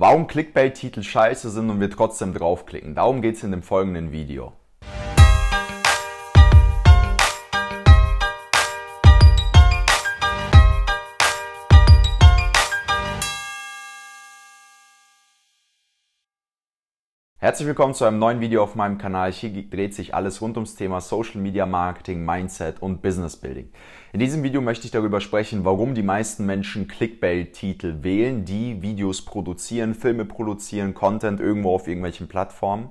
warum Clickbait-Titel scheiße sind und wir trotzdem draufklicken. Darum geht es in dem folgenden Video. Herzlich willkommen zu einem neuen Video auf meinem Kanal. Hier dreht sich alles rund ums Thema Social Media Marketing, Mindset und Business Building. In diesem Video möchte ich darüber sprechen, warum die meisten Menschen Clickbait-Titel wählen, die Videos produzieren, Filme produzieren, Content irgendwo auf irgendwelchen Plattformen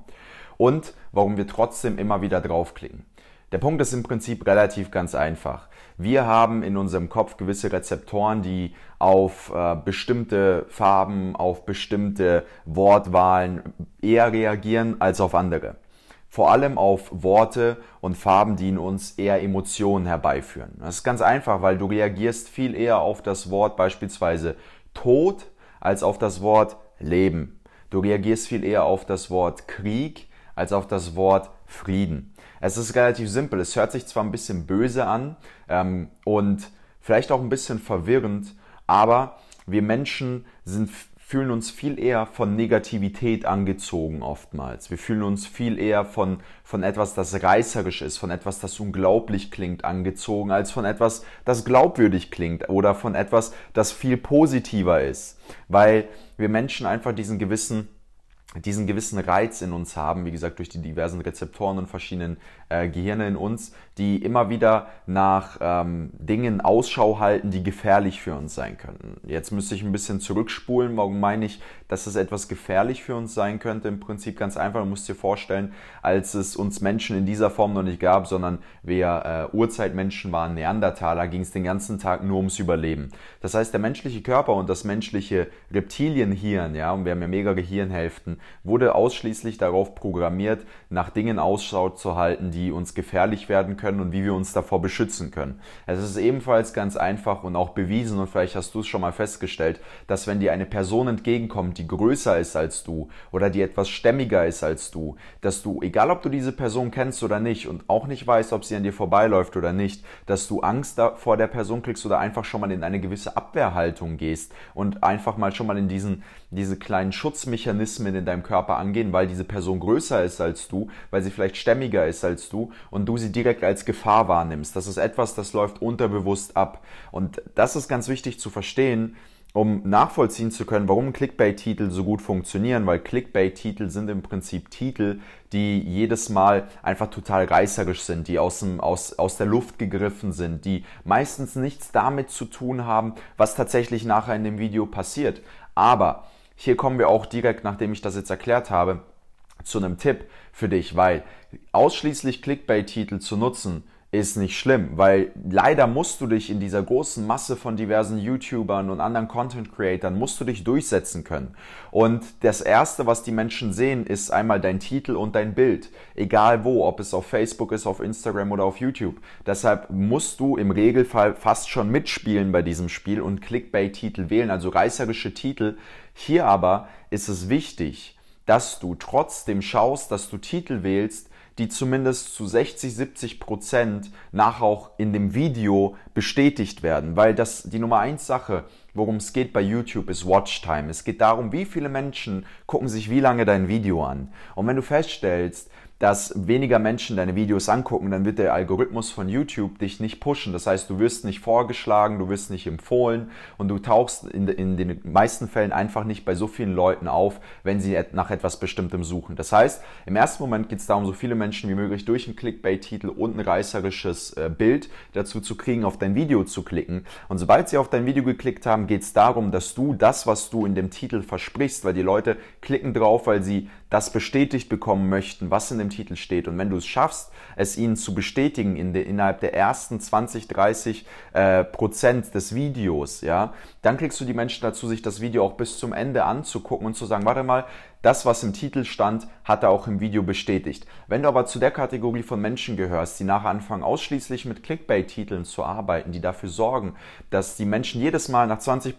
und warum wir trotzdem immer wieder draufklicken. Der Punkt ist im Prinzip relativ ganz einfach. Wir haben in unserem Kopf gewisse Rezeptoren, die auf äh, bestimmte Farben, auf bestimmte Wortwahlen eher reagieren als auf andere. Vor allem auf Worte und Farben, die in uns eher Emotionen herbeiführen. Das ist ganz einfach, weil du reagierst viel eher auf das Wort beispielsweise Tod als auf das Wort Leben. Du reagierst viel eher auf das Wort Krieg als auf das Wort Frieden. Es ist relativ simpel. Es hört sich zwar ein bisschen böse an ähm, und vielleicht auch ein bisschen verwirrend, aber wir Menschen sind fühlen uns viel eher von Negativität angezogen oftmals. Wir fühlen uns viel eher von, von etwas, das reißerisch ist, von etwas, das unglaublich klingt, angezogen, als von etwas, das glaubwürdig klingt oder von etwas, das viel positiver ist. Weil wir Menschen einfach diesen gewissen diesen gewissen Reiz in uns haben, wie gesagt, durch die diversen Rezeptoren und verschiedenen äh, Gehirne in uns, die immer wieder nach ähm, Dingen Ausschau halten, die gefährlich für uns sein könnten. Jetzt müsste ich ein bisschen zurückspulen, warum meine ich, dass es etwas gefährlich für uns sein könnte. Im Prinzip ganz einfach, du musst dir vorstellen, als es uns Menschen in dieser Form noch nicht gab, sondern wir äh, Urzeitmenschen waren, Neandertaler, ging es den ganzen Tag nur ums Überleben. Das heißt, der menschliche Körper und das menschliche Reptilienhirn, ja, und wir haben ja mega Gehirnhälften, wurde ausschließlich darauf programmiert, nach Dingen Ausschau zu halten, die uns gefährlich werden können und wie wir uns davor beschützen können. Es ist ebenfalls ganz einfach und auch bewiesen, und vielleicht hast du es schon mal festgestellt, dass wenn dir eine Person entgegenkommt, die größer ist als du oder die etwas stämmiger ist als du, dass du, egal ob du diese Person kennst oder nicht und auch nicht weißt, ob sie an dir vorbeiläuft oder nicht, dass du Angst vor der Person kriegst oder einfach schon mal in eine gewisse Abwehrhaltung gehst und einfach mal schon mal in diesen, diese kleinen Schutzmechanismen in deinem Körper angehen, weil diese Person größer ist als du, weil sie vielleicht stämmiger ist als du und du sie direkt als Gefahr wahrnimmst. Das ist etwas, das läuft unterbewusst ab. Und das ist ganz wichtig zu verstehen, um nachvollziehen zu können, warum Clickbait-Titel so gut funktionieren, weil Clickbait-Titel sind im Prinzip Titel, die jedes Mal einfach total reißerisch sind, die aus, dem, aus, aus der Luft gegriffen sind, die meistens nichts damit zu tun haben, was tatsächlich nachher in dem Video passiert. Aber hier kommen wir auch direkt, nachdem ich das jetzt erklärt habe, zu einem Tipp für dich, weil ausschließlich Clickbait-Titel zu nutzen, ist nicht schlimm, weil leider musst du dich in dieser großen Masse von diversen YouTubern und anderen Content Creatern musst du dich durchsetzen können. Und das erste, was die Menschen sehen, ist einmal dein Titel und dein Bild, egal wo, ob es auf Facebook ist, auf Instagram oder auf YouTube. Deshalb musst du im Regelfall fast schon mitspielen bei diesem Spiel und Clickbait Titel wählen, also reißerische Titel. Hier aber ist es wichtig, dass du trotzdem schaust, dass du Titel wählst, die zumindest zu 60, 70 Prozent nach auch in dem Video bestätigt werden. Weil das die Nummer eins Sache, worum es geht bei YouTube, ist Watchtime. Es geht darum, wie viele Menschen gucken sich wie lange dein Video an. Und wenn du feststellst, dass weniger Menschen deine Videos angucken, dann wird der Algorithmus von YouTube dich nicht pushen. Das heißt, du wirst nicht vorgeschlagen, du wirst nicht empfohlen und du tauchst in, in den meisten Fällen einfach nicht bei so vielen Leuten auf, wenn sie nach etwas Bestimmtem suchen. Das heißt, im ersten Moment geht es darum, so viele Menschen wie möglich durch einen Clickbait-Titel und ein reißerisches äh, Bild dazu zu kriegen, auf dein Video zu klicken. Und sobald sie auf dein Video geklickt haben, geht es darum, dass du das, was du in dem Titel versprichst, weil die Leute klicken drauf, weil sie das bestätigt bekommen möchten, was in dem Titel steht. Und wenn du es schaffst, es ihnen zu bestätigen in de, innerhalb der ersten 20, 30 äh, Prozent des Videos, ja, dann kriegst du die Menschen dazu, sich das Video auch bis zum Ende anzugucken und zu sagen, warte mal, das, was im Titel stand, hat er auch im Video bestätigt. Wenn du aber zu der Kategorie von Menschen gehörst, die nachher anfangen, ausschließlich mit Clickbait-Titeln zu arbeiten, die dafür sorgen, dass die Menschen jedes Mal nach 20,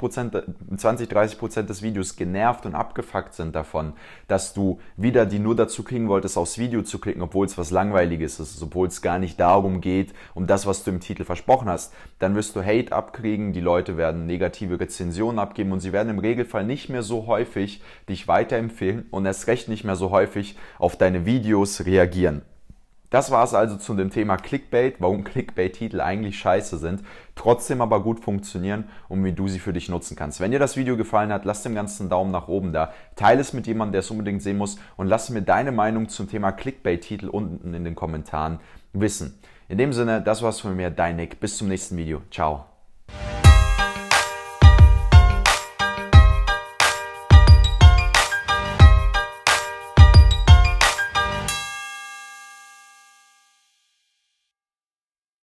20 30 Prozent des Videos genervt und abgefuckt sind davon, dass du wieder die nur dazu kriegen wolltest, aufs Video zu klicken, obwohl es was Langweiliges ist, obwohl es gar nicht darum geht, um das, was du im Titel versprochen hast, dann wirst du Hate abkriegen, die Leute werden negative Rezensionen abgeben und sie werden im Regelfall nicht mehr so häufig dich weiterempfehlen empfehlen und erst recht nicht mehr so häufig auf deine Videos reagieren. Das war es also zu dem Thema Clickbait, warum Clickbait-Titel eigentlich scheiße sind, trotzdem aber gut funktionieren und wie du sie für dich nutzen kannst. Wenn dir das Video gefallen hat, lass dem ganzen Daumen nach oben da, teile es mit jemandem, der es unbedingt sehen muss und lass mir deine Meinung zum Thema Clickbait-Titel unten in den Kommentaren wissen. In dem Sinne, das war's von mir, dein Nick. Bis zum nächsten Video. Ciao.